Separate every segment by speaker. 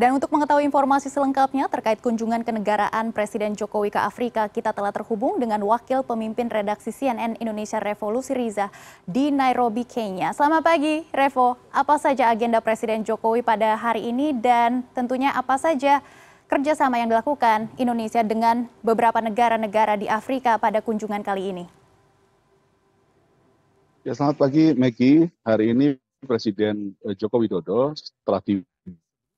Speaker 1: Dan untuk mengetahui informasi selengkapnya terkait kunjungan kenegaraan Presiden Jokowi ke Afrika, kita telah terhubung dengan Wakil Pemimpin Redaksi CNN Indonesia Revolusi Riza di Nairobi, Kenya. Selamat pagi, Revo. Apa saja agenda Presiden Jokowi pada hari ini dan tentunya apa saja kerjasama yang dilakukan Indonesia dengan beberapa negara-negara di Afrika pada kunjungan kali ini?
Speaker 2: Ya, selamat pagi, Maggie. Hari ini Presiden eh, Joko Widodo telah tiba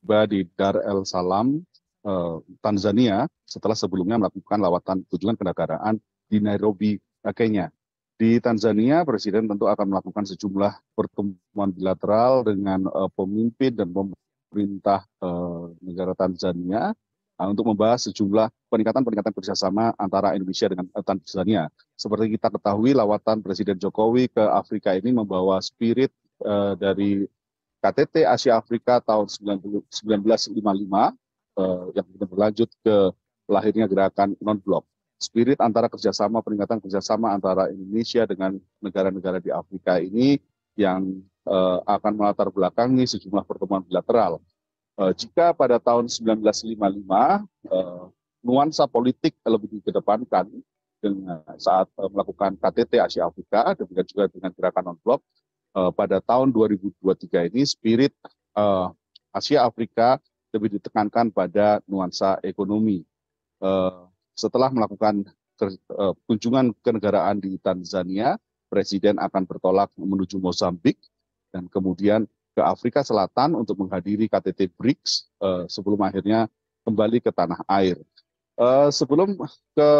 Speaker 2: tiba di Dar el Salam, eh, Tanzania, setelah sebelumnya melakukan lawatan kunjungan kenegaraan di Nairobi, Kenya. Di Tanzania, Presiden tentu akan melakukan sejumlah pertemuan bilateral dengan eh, pemimpin dan pemerintah eh, negara Tanzania eh, untuk membahas sejumlah peningkatan-peningkatan kerjasama antara Indonesia dengan eh, Tanzania. Seperti kita ketahui, lawatan Presiden Jokowi ke Afrika ini membawa spirit uh, dari KTT Asia Afrika tahun 1955 eh, yang kemudian berlanjut ke lahirnya gerakan non-blok. Spirit antara kerjasama, peningkatan kerjasama antara Indonesia dengan negara-negara di Afrika ini yang eh, akan melatar belakangi sejumlah pertemuan bilateral. Eh, jika pada tahun 1955 eh, nuansa politik lebih dikedepankan dengan saat eh, melakukan KTT Asia Afrika, dan juga dengan gerakan non-blok, Eh, pada tahun 2023 ini spirit eh, Asia Afrika lebih ditekankan pada nuansa ekonomi. Eh, setelah melakukan kunjungan kenegaraan di Tanzania, Presiden akan bertolak menuju Mozambik dan kemudian ke Afrika Selatan untuk menghadiri KTT BRICS sebelum akhirnya kembali ke tanah air. Sebelum ke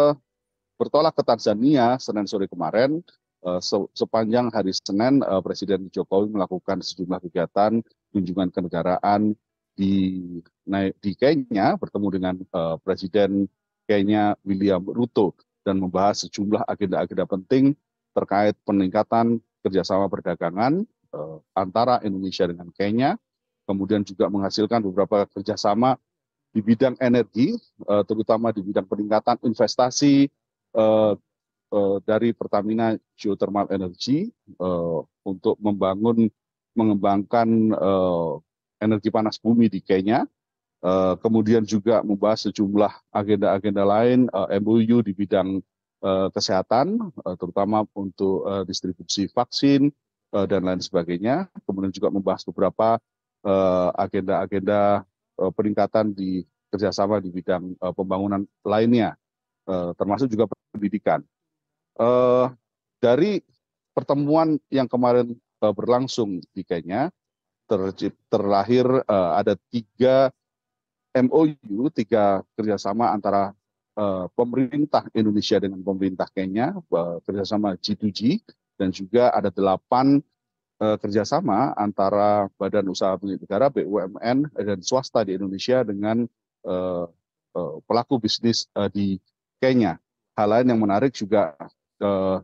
Speaker 2: bertolak ke Tanzania Senin sore kemarin, Eh, sepanjang hari Senin eh, Presiden Jokowi melakukan sejumlah kegiatan kunjungan kenegaraan di di Kenya bertemu dengan eh, Presiden Kenya William Ruto dan membahas sejumlah agenda-agenda penting terkait peningkatan kerjasama perdagangan antara Indonesia dengan Kenya, kemudian juga menghasilkan beberapa kerjasama di bidang energi, terutama di bidang peningkatan investasi Eh, dari Pertamina Geothermal Energy eh, untuk membangun mengembangkan eh, energi panas bumi di Kenya. Kemudian juga membahas sejumlah agenda-agenda lain MOU di bidang kesehatan, terutama untuk distribusi vaksin dan lain sebagainya. Kemudian juga membahas beberapa agenda-agenda peningkatan di kerjasama di bidang pembangunan lainnya, termasuk juga pendidikan uh, dari pertemuan yang kemarin uh, berlangsung di Kenya ter terlahir uh, ada tiga MOU, tiga kerjasama antara uh, pemerintah Indonesia dengan pemerintah Kenya, uh, kerjasama G2G, dan juga ada delapan uh, kerjasama antara Badan Usaha Milik Negara (BUMN) dan swasta di Indonesia dengan uh, uh, pelaku bisnis uh, di Kenya. Hal lain yang menarik juga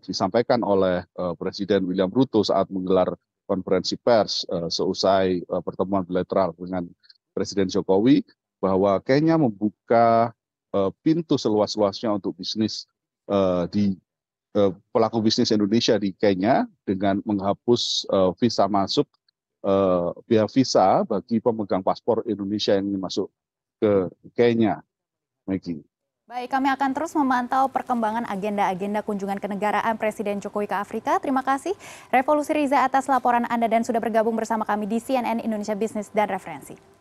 Speaker 2: disampaikan oleh eh, Presiden William Ruto saat menggelar konferensi pers eh, seusai eh, pertemuan bilateral dengan Presiden Jokowi bahwa Kenya membuka pintu seluas-luasnya untuk bisnis di pelaku bisnis Indonesia di Kenya dengan menghapus visa masuk biaya visa bagi pemegang paspor Indonesia yang masuk ke Kenya. Maggie.
Speaker 1: Baik, kami akan terus memantau perkembangan agenda-agenda kunjungan kenegaraan Presiden Jokowi ke Afrika. Terima kasih Revolusi Riza atas laporan Anda dan sudah bergabung bersama kami di CNN Indonesia Business dan Referensi.